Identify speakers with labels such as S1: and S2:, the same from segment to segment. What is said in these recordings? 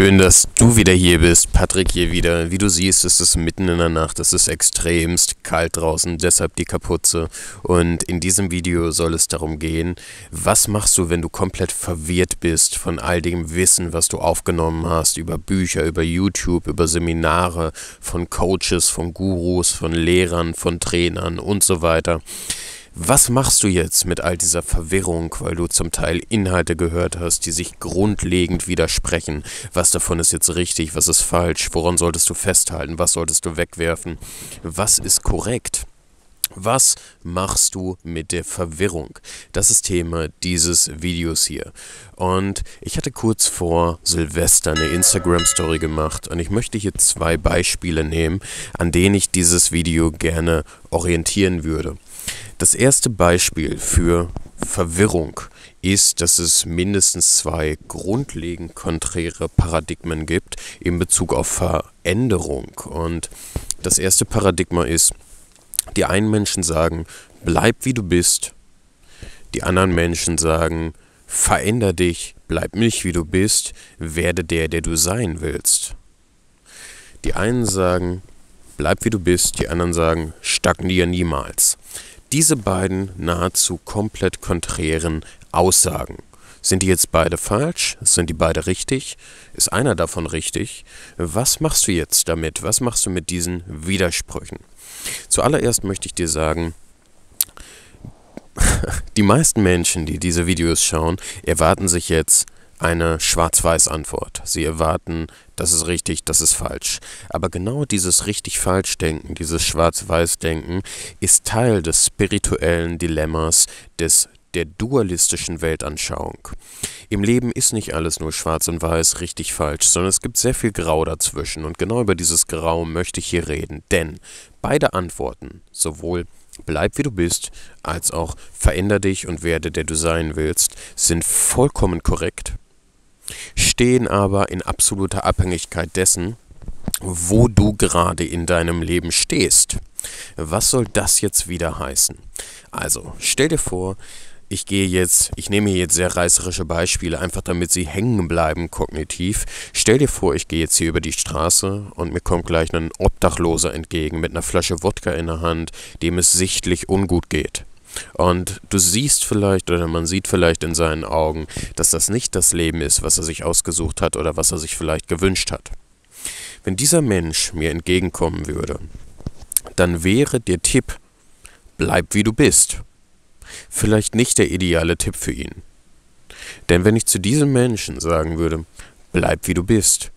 S1: Schön, dass du wieder hier bist, Patrick hier wieder. Wie du siehst, ist es mitten in der Nacht, es ist extremst kalt draußen, deshalb die Kapuze. Und in diesem Video soll es darum gehen, was machst du, wenn du komplett verwirrt bist von all dem Wissen, was du aufgenommen hast, über Bücher, über YouTube, über Seminare, von Coaches, von Gurus, von Lehrern, von Trainern und so weiter. Was machst du jetzt mit all dieser Verwirrung, weil du zum Teil Inhalte gehört hast, die sich grundlegend widersprechen? Was davon ist jetzt richtig, was ist falsch? Woran solltest du festhalten? Was solltest du wegwerfen? Was ist korrekt? Was machst du mit der Verwirrung? Das ist Thema dieses Videos hier. Und ich hatte kurz vor Silvester eine Instagram-Story gemacht und ich möchte hier zwei Beispiele nehmen, an denen ich dieses Video gerne orientieren würde. Das erste Beispiel für Verwirrung ist, dass es mindestens zwei grundlegend konträre Paradigmen gibt in Bezug auf Veränderung. Und das erste Paradigma ist, die einen Menschen sagen, bleib wie du bist. Die anderen Menschen sagen, veränder dich, bleib nicht wie du bist, werde der, der du sein willst. Die einen sagen, bleib wie du bist, die anderen sagen, stagnier niemals. Diese beiden nahezu komplett konträren Aussagen. Sind die jetzt beide falsch? Sind die beide richtig? Ist einer davon richtig? Was machst du jetzt damit? Was machst du mit diesen Widersprüchen? Zuallererst möchte ich dir sagen, die meisten Menschen, die diese Videos schauen, erwarten sich jetzt, eine Schwarz-Weiß-Antwort. Sie erwarten, das ist richtig, das ist falsch. Aber genau dieses richtig-falsch-Denken, dieses Schwarz-Weiß-Denken ist Teil des spirituellen Dilemmas des der dualistischen Weltanschauung. Im Leben ist nicht alles nur schwarz und weiß, richtig falsch, sondern es gibt sehr viel Grau dazwischen und genau über dieses Grau möchte ich hier reden, denn beide Antworten, sowohl bleib wie du bist, als auch veränder dich und werde der du sein willst, sind vollkommen korrekt, stehen aber in absoluter Abhängigkeit dessen, wo du gerade in deinem Leben stehst. Was soll das jetzt wieder heißen? Also, stell dir vor, ich gehe jetzt, ich nehme hier jetzt sehr reißerische Beispiele, einfach damit sie hängen bleiben kognitiv. Stell dir vor, ich gehe jetzt hier über die Straße und mir kommt gleich ein Obdachloser entgegen mit einer Flasche Wodka in der Hand, dem es sichtlich ungut geht. Und du siehst vielleicht oder man sieht vielleicht in seinen Augen, dass das nicht das Leben ist, was er sich ausgesucht hat oder was er sich vielleicht gewünscht hat. Wenn dieser Mensch mir entgegenkommen würde, dann wäre der Tipp, bleib wie du bist, vielleicht nicht der ideale Tipp für ihn. Denn wenn ich zu diesem Menschen sagen würde, bleib wie du bist,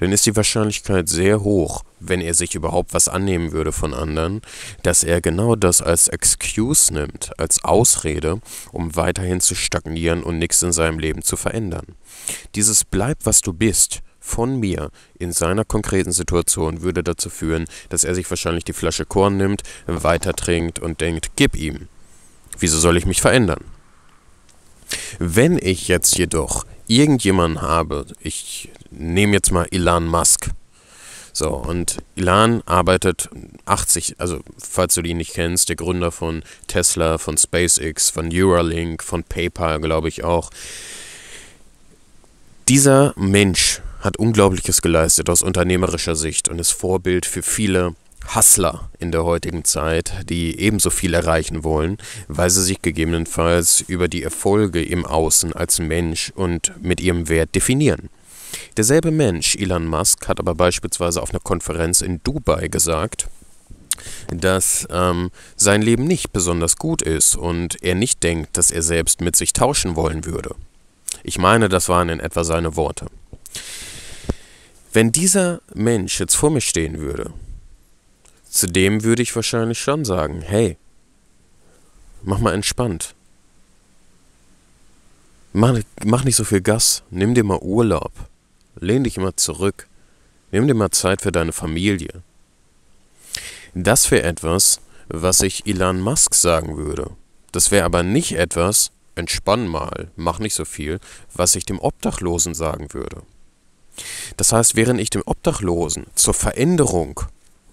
S1: dann ist die Wahrscheinlichkeit sehr hoch, wenn er sich überhaupt was annehmen würde von anderen, dass er genau das als Excuse nimmt, als Ausrede, um weiterhin zu stagnieren und nichts in seinem Leben zu verändern. Dieses Bleib, was du bist, von mir in seiner konkreten Situation würde dazu führen, dass er sich wahrscheinlich die Flasche Korn nimmt, weiter trinkt und denkt, gib ihm. Wieso soll ich mich verändern? Wenn ich jetzt jedoch irgendjemanden habe, ich nehmen jetzt mal Elon Musk. So, und Elon arbeitet 80, also falls du die nicht kennst, der Gründer von Tesla, von SpaceX, von Neuralink, von PayPal, glaube ich auch. Dieser Mensch hat Unglaubliches geleistet aus unternehmerischer Sicht und ist Vorbild für viele Hustler in der heutigen Zeit, die ebenso viel erreichen wollen, weil sie sich gegebenenfalls über die Erfolge im Außen als Mensch und mit ihrem Wert definieren. Derselbe Mensch, Elon Musk, hat aber beispielsweise auf einer Konferenz in Dubai gesagt, dass ähm, sein Leben nicht besonders gut ist und er nicht denkt, dass er selbst mit sich tauschen wollen würde. Ich meine, das waren in etwa seine Worte. Wenn dieser Mensch jetzt vor mir stehen würde, zu dem würde ich wahrscheinlich schon sagen, hey, mach mal entspannt. Mach, mach nicht so viel Gas, nimm dir mal Urlaub lehn dich immer zurück, nimm dir mal Zeit für deine Familie. Das wäre etwas, was ich Elon Musk sagen würde. Das wäre aber nicht etwas, entspann mal, mach nicht so viel, was ich dem Obdachlosen sagen würde. Das heißt, während ich den Obdachlosen zur Veränderung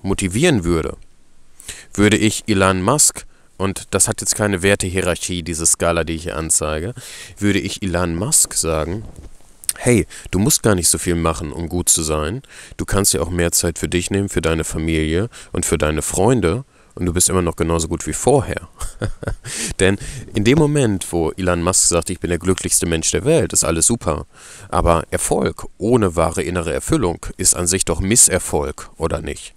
S1: motivieren würde, würde ich Elon Musk, und das hat jetzt keine Wertehierarchie, diese Skala, die ich hier anzeige, würde ich Elon Musk sagen, hey, du musst gar nicht so viel machen, um gut zu sein. Du kannst ja auch mehr Zeit für dich nehmen, für deine Familie und für deine Freunde. Und du bist immer noch genauso gut wie vorher. Denn in dem Moment, wo Elon Musk sagt, ich bin der glücklichste Mensch der Welt, ist alles super. Aber Erfolg ohne wahre innere Erfüllung ist an sich doch Misserfolg, oder nicht?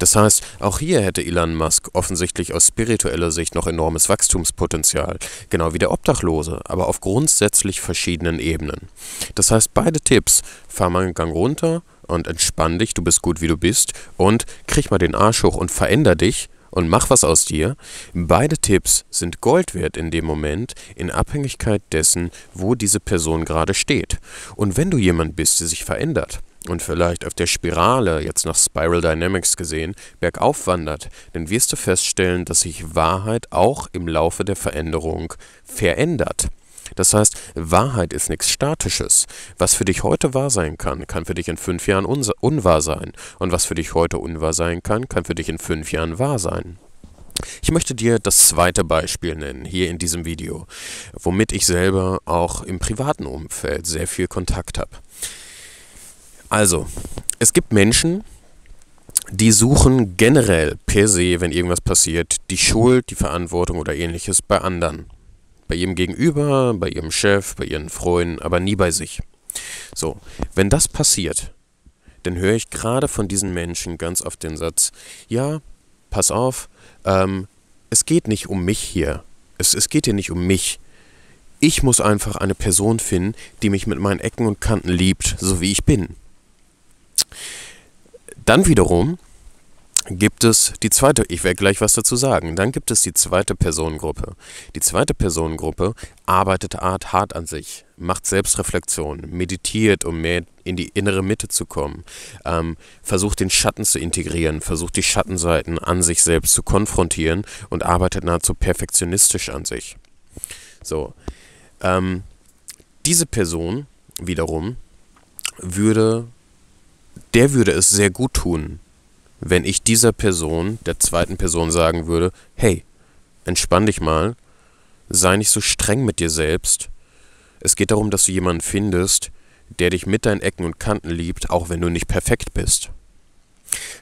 S1: Das heißt, auch hier hätte Elon Musk offensichtlich aus spiritueller Sicht noch enormes Wachstumspotenzial, genau wie der Obdachlose, aber auf grundsätzlich verschiedenen Ebenen. Das heißt, beide Tipps, fahr mal einen Gang runter und entspann dich, du bist gut wie du bist und krieg mal den Arsch hoch und veränder dich, und mach was aus dir. Beide Tipps sind Gold wert in dem Moment, in Abhängigkeit dessen, wo diese Person gerade steht. Und wenn du jemand bist, der sich verändert, und vielleicht auf der Spirale, jetzt nach Spiral Dynamics gesehen, bergauf wandert, dann wirst du feststellen, dass sich Wahrheit auch im Laufe der Veränderung verändert. Das heißt, Wahrheit ist nichts Statisches. Was für dich heute wahr sein kann, kann für dich in fünf Jahren unwahr sein. Und was für dich heute unwahr sein kann, kann für dich in fünf Jahren wahr sein. Ich möchte dir das zweite Beispiel nennen, hier in diesem Video, womit ich selber auch im privaten Umfeld sehr viel Kontakt habe. Also, es gibt Menschen, die suchen generell per se, wenn irgendwas passiert, die Schuld, die Verantwortung oder ähnliches bei anderen. Bei ihrem Gegenüber, bei ihrem Chef, bei ihren Freunden, aber nie bei sich. So, wenn das passiert, dann höre ich gerade von diesen Menschen ganz oft den Satz, ja, pass auf, ähm, es geht nicht um mich hier. Es, es geht hier nicht um mich. Ich muss einfach eine Person finden, die mich mit meinen Ecken und Kanten liebt, so wie ich bin. Dann wiederum gibt es die zweite, ich werde gleich was dazu sagen, dann gibt es die zweite Personengruppe. Die zweite Personengruppe arbeitet hart, hart an sich, macht Selbstreflexion, meditiert, um mehr in die innere Mitte zu kommen, ähm, versucht den Schatten zu integrieren, versucht die Schattenseiten an sich selbst zu konfrontieren und arbeitet nahezu perfektionistisch an sich. So, ähm, diese Person wiederum würde der würde es sehr gut tun, wenn ich dieser Person, der zweiten Person sagen würde, hey, entspann dich mal, sei nicht so streng mit dir selbst. Es geht darum, dass du jemanden findest, der dich mit deinen Ecken und Kanten liebt, auch wenn du nicht perfekt bist.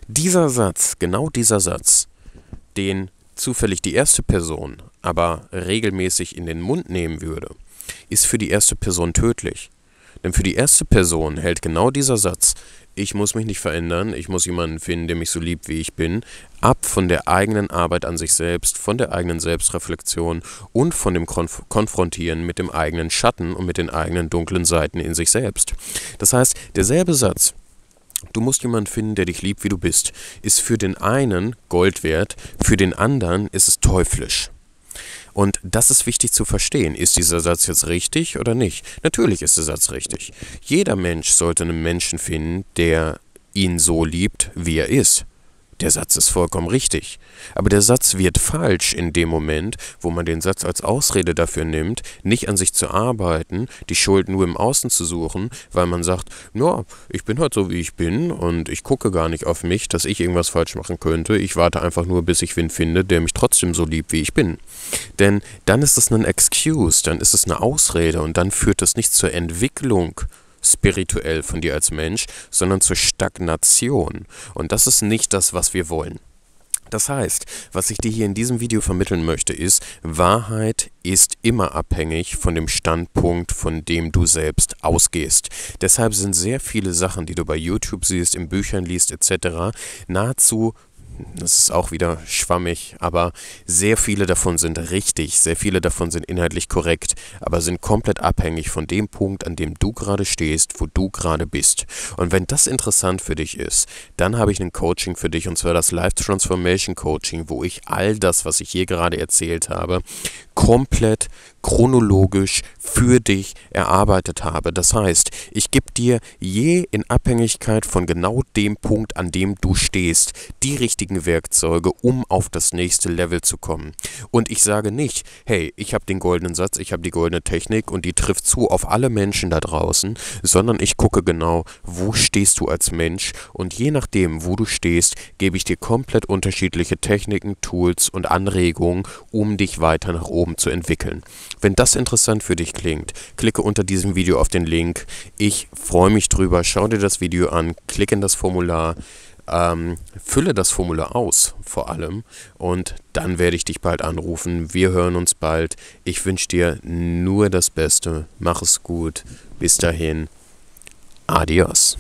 S1: Dieser Satz, genau dieser Satz, den zufällig die erste Person aber regelmäßig in den Mund nehmen würde, ist für die erste Person tödlich. Denn für die erste Person hält genau dieser Satz ich muss mich nicht verändern, ich muss jemanden finden, der mich so liebt, wie ich bin, ab von der eigenen Arbeit an sich selbst, von der eigenen Selbstreflexion und von dem Konf Konfrontieren mit dem eigenen Schatten und mit den eigenen dunklen Seiten in sich selbst. Das heißt, derselbe Satz, Du musst jemanden finden, der dich liebt, wie du bist, ist für den einen Gold wert, für den anderen ist es teuflisch. Und das ist wichtig zu verstehen. Ist dieser Satz jetzt richtig oder nicht? Natürlich ist der Satz richtig. Jeder Mensch sollte einen Menschen finden, der ihn so liebt, wie er ist. Der Satz ist vollkommen richtig, aber der Satz wird falsch in dem Moment, wo man den Satz als Ausrede dafür nimmt, nicht an sich zu arbeiten, die Schuld nur im Außen zu suchen, weil man sagt, ja, ich bin halt so, wie ich bin und ich gucke gar nicht auf mich, dass ich irgendwas falsch machen könnte, ich warte einfach nur, bis ich wen finde, der mich trotzdem so liebt, wie ich bin. Denn dann ist es ein Excuse, dann ist es eine Ausrede und dann führt es nicht zur Entwicklung spirituell von dir als Mensch, sondern zur Stagnation. Und das ist nicht das, was wir wollen. Das heißt, was ich dir hier in diesem Video vermitteln möchte, ist, Wahrheit ist immer abhängig von dem Standpunkt, von dem du selbst ausgehst. Deshalb sind sehr viele Sachen, die du bei YouTube siehst, in Büchern liest etc., nahezu das ist auch wieder schwammig, aber sehr viele davon sind richtig, sehr viele davon sind inhaltlich korrekt, aber sind komplett abhängig von dem Punkt, an dem du gerade stehst, wo du gerade bist. Und wenn das interessant für dich ist, dann habe ich ein Coaching für dich und zwar das Life Transformation Coaching, wo ich all das, was ich hier gerade erzählt habe, komplett chronologisch für dich erarbeitet habe. Das heißt, ich gebe dir je in Abhängigkeit von genau dem Punkt, an dem du stehst, die richtigen Werkzeuge, um auf das nächste Level zu kommen. Und ich sage nicht, hey, ich habe den goldenen Satz, ich habe die goldene Technik und die trifft zu auf alle Menschen da draußen, sondern ich gucke genau, wo stehst du als Mensch und je nachdem, wo du stehst, gebe ich dir komplett unterschiedliche Techniken, Tools und Anregungen, um dich weiter nach oben Strom zu entwickeln. Wenn das interessant für dich klingt, klicke unter diesem Video auf den Link. Ich freue mich drüber. Schau dir das Video an, klicke in das Formular. Ähm, fülle das Formular aus, vor allem. Und dann werde ich dich bald anrufen. Wir hören uns bald. Ich wünsche dir nur das Beste. Mach es gut. Bis dahin. Adios.